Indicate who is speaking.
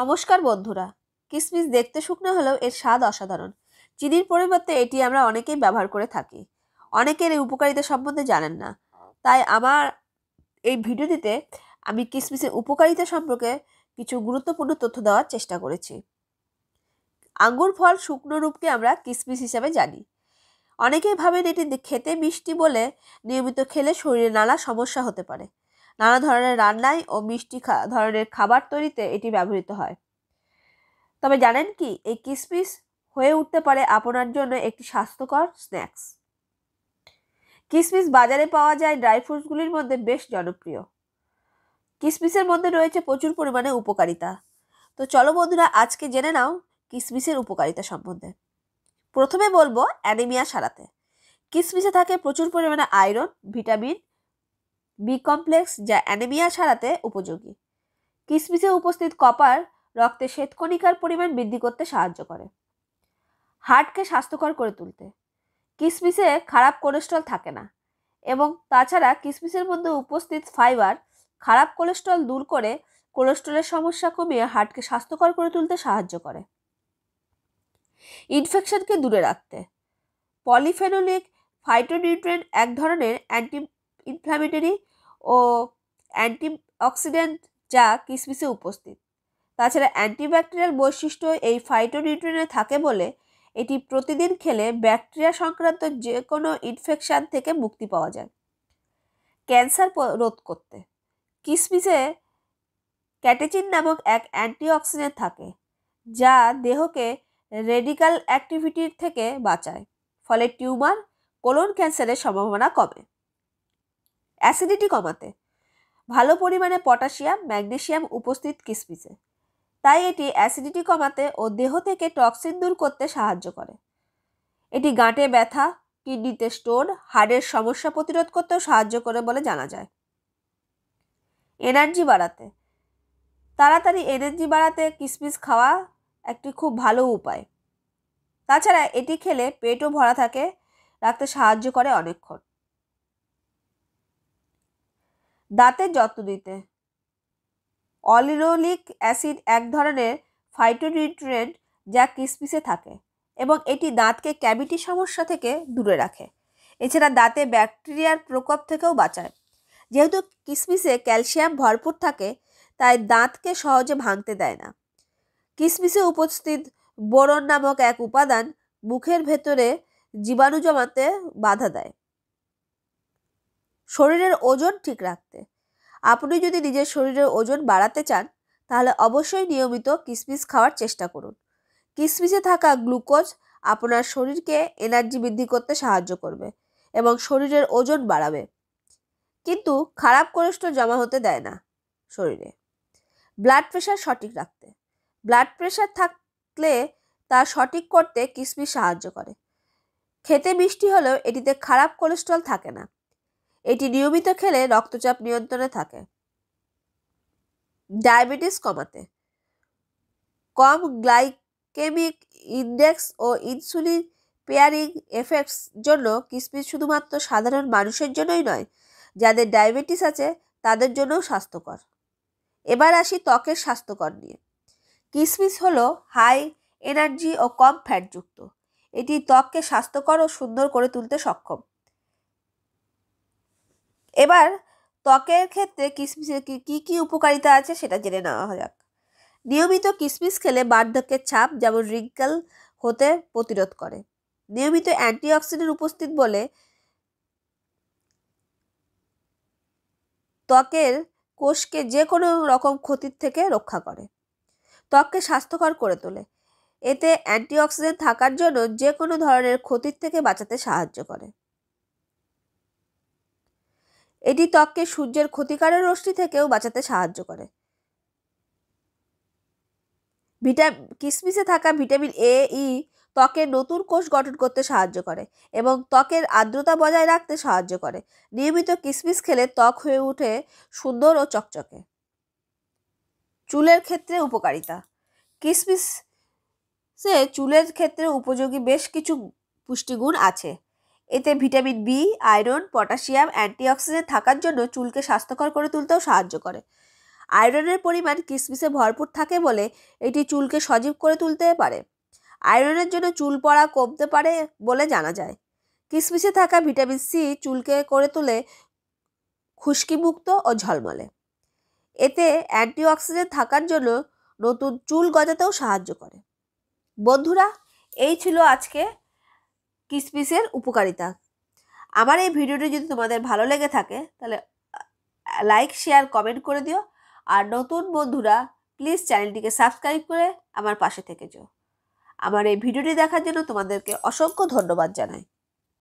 Speaker 1: নমস্কার বন্ধুরা কিসমিস দেখতে শুকনো হলেও এর স্বাদ অসাধারণ চিনির পরিবর্তে এটি আমরা অনেকেই ব্যবহার করে থাকি অনেকের এই উপকারিতা সম্বন্ধে জানেন না তাই আমার এই ভিডিওটিতে আমি কিসমিসের উপকারিতা সম্পর্কে কিছু গুরুত্বপূর্ণ তথ্য দেওয়ার চেষ্টা করেছি আঙ্গুর ফল শুকনো রূপকে আমরা কিসমিস হিসাবে জানি অনেকেই ভাবেন এটি খেতে মিষ্টি বলে নিয়মিত খেলে শরীরে নানা সমস্যা হতে পারে নানা ধরনের রান্নায় ও মিষ্টি ধরনের খাবার তৈরিতে এটি ব্যবহৃত হয় তবে জানেন কি এই কিসমিস হয়ে উঠতে পারে আপনার জন্য একটি স্বাস্থ্যকর স্ন্যাক্স কিসমিস বাজারে পাওয়া যায় ড্রাই ফ্রুটসগুলির মধ্যে বেশ জনপ্রিয় কিসমিসের মধ্যে রয়েছে প্রচুর পরিমাণে উপকারিতা তো চলো বন্ধুরা আজকে জেনে নাও কিসমিসের উপকারিতা সম্বন্ধে প্রথমে বলবো অ্যানিমিয়া সারাতে কিসমিসে থাকে প্রচুর পরিমাণে আয়রন ভিটামিন বি কমপ্লেক্স যা অ্যানেমিয়া সারাতে উপযোগী কিসমিসে উপস্থিত কপার রক্তে শ্বেতকণিকার পরিমাণ বৃদ্ধি করতে সাহায্য করে হার্টকে স্বাস্থ্যকর করে তুলতে কিসমিসে খারাপ কোলেস্ট্রল থাকে না এবং তাছাড়া কিসমিসের মধ্যে উপস্থিত ফাইবার খারাপ কোলেস্ট্রল দূর করে কোলেস্ট্রলের সমস্যা কমিয়ে হার্টকে স্বাস্থ্যকর করে তুলতে সাহায্য করে ইনফেকশনকে দূরে রাখতে পলিফেনোলিক ফাইটোনিউট্রেন এক ধরনের অ্যান্টি ইনফ্ল্যামেটরি ও অ্যান্টিঅক্সিডেন্ট যা কিসমিসে উপস্থিত তাছাড়া অ্যান্টিব্যাকটেরিয়াল বৈশিষ্ট্য এই ফাইটোনিউট্রিয়েন্টে থাকে বলে এটি প্রতিদিন খেলে ব্যাকটেরিয়া সংক্রান্ত যে কোনো ইনফেকশান থেকে মুক্তি পাওয়া যায় ক্যান্সার রোধ করতে কিসমিসে ক্যাটেচিন নামক এক অ্যান্টিঅক্সিডেন্ট থাকে যা দেহকে রেডিকাল অ্যাক্টিভিটির থেকে বাঁচায় ফলে টিউমার কোলন ক্যান্সারের সম্ভাবনা কমে অ্যাসিডিটি কমাতে ভালো পরিমাণে পটাশিয়াম ম্যাগনেশিয়াম উপস্থিত কিসমিসে তাই এটি অ্যাসিডিটি কমাতে ও দেহ থেকে টক্সিন দূর করতে সাহায্য করে এটি গাঁটে ব্যথা কিডনিতে স্টোন হাড়ের সমস্যা প্রতিরোধ করতেও সাহায্য করে বলে জানা যায় এনার্জি বাড়াতে তাড়াতাড়ি এনার্জি বাড়াতে কিসমিস খাওয়া একটি খুব ভালো উপায় তাছাড়া এটি খেলে পেটও ভরা থাকে রাখতে সাহায্য করে অনেকক্ষণ দাঁতের যত্ন নিতে অলিরোলিক অ্যাসিড এক ধরনের ফাইটোনিউট্রিয়েন্ট যা কিসমিসে থাকে এবং এটি দাঁতকে ক্যাভিটি সমস্যা থেকে দূরে রাখে এছাড়া দাঁতে ব্যাকটেরিয়ার প্রকোপ থেকেও বাঁচায় যেহেতু কিসমিসে ক্যালসিয়াম ভরপুর থাকে তাই দাঁতকে সহজে ভাঙতে দেয় না কিসমিসে উপস্থিত বোরন নামক এক উপাদান মুখের ভেতরে জীবাণু জমাতে বাধা দেয় শরীরের ওজন ঠিক রাখতে আপনি যদি নিজের শরীরের ওজন বাড়াতে চান তাহলে অবশ্যই নিয়মিত কিসমিস খাওয়ার চেষ্টা করুন কিসমিসে থাকা গ্লুকোজ আপনার শরীরকে এনার্জি বৃদ্ধি করতে সাহায্য করবে এবং শরীরের ওজন বাড়াবে কিন্তু খারাপ কোলেস্ট্রল জমা হতে দেয় না শরীরে ব্লাড প্রেশার সঠিক রাখতে ব্লাড প্রেশার থাকলে তা সঠিক করতে কিসমিস সাহায্য করে খেতে মিষ্টি হলেও এটিতে খারাপ কোলেস্ট্রল থাকে না এটি নিয়মিত খেলে রক্তচাপ নিয়ন্ত্রণে থাকে ডায়াবেটিস কমাতে কম গ্লাইকেমিক ইন্ডেক্স ও ইনসুলিন পেয়ারিং এফেক্টস জন্য কিসমিস শুধুমাত্র সাধারণ মানুষের জন্যই নয় যাদের ডায়াবেটিস আছে তাদের জন্যও স্বাস্থ্যকর এবার আসি ত্বকের স্বাস্থ্যকর নিয়ে কিসমিস হল হাই এনার্জি ও কম ফ্যাটযুক্ত এটি ত্বককে স্বাস্থ্যকর ও সুন্দর করে তুলতে সক্ষম এবার ত্বকের ক্ষেত্রে কিশমিশের কী কী উপকারিতা আছে সেটা জেনে নেওয়া যাক নিয়মিত কিশমিশ খেলে বার্ধক্যের ছাপ যেমন রিঙ্কেল হতে প্রতিরোধ করে নিয়মিত অ্যান্টিঅক্সিডেন্ট উপস্থিত বলে ত্বকের কোষকে যে কোনো রকম ক্ষতির থেকে রক্ষা করে ত্বককে স্বাস্থ্যকর করে তোলে এতে অ্যান্টিঅক্সিডেন্ট থাকার জন্য যে কোনো ধরনের ক্ষতির থেকে বাঁচাতে সাহায্য করে এটি ত্বককে সূর্যের ক্ষতিকারক রশ্মি থেকেও বাঁচাতে সাহায্য করে ভিটা কিসমিসে থাকা ভিটামিন এ ই e ত্বকের নতুন কোষ গঠন করতে সাহায্য করে এবং ত্বকের আর্দ্রতা বজায় রাখতে সাহায্য করে নিয়মিত কিসমিস খেলে ত্বক হয়ে ওঠে সুন্দর ও চকচকে চুলের ক্ষেত্রে উপকারিতা কিসমিস সে চুলের ক্ষেত্রে উপযোগী বেশ কিছু পুষ্টিগুণ আছে এতে vitamin B iron potassium antioxidant থাকার জন্য চুলকে স্বাস্থ্যকর করে তুলতেও সাহায্য করে আয়রনের পরিমাণ কিসমিসে ভরপুর থাকে বলে এটি চুলকে সজীব করে তুলতে পারে আয়রনের জন্য চুল পড়া কমতে পারে বলে জানা যায় কিসমিসে থাকা ভিটামিন সি চুলকে করে তোলে খুশকিমুক্ত ও ঝলমলে এতে অ্যান্টিঅক্সিডেন্ট থাকার জন্য নতুন চুল গজাতেও সাহায্য করে বন্ধুরা এই ছিল আজকে কিসমিসের উপকারিতা আমার এই ভিডিওটি যদি তোমাদের ভালো লেগে থাকে তাহলে লাইক শেয়ার কমেন্ট করে দিও আর নতুন বন্ধুরা প্লিজ চ্যানেলটিকে সাবস্ক্রাইব করে আমার পাশে থেকে যেও আমার এই ভিডিওটি দেখার জন্য তোমাদেরকে অসংখ্য ধন্যবাদ জানাই